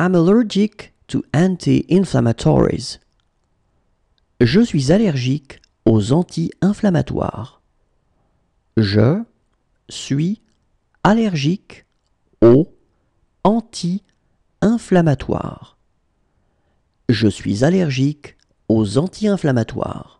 I'm allergic to anti-inflammatories. Je suis allergique aux anti-inflammatoires. Je suis allergique aux anti-inflammatoires. Je suis allergique aux anti-inflammatoires.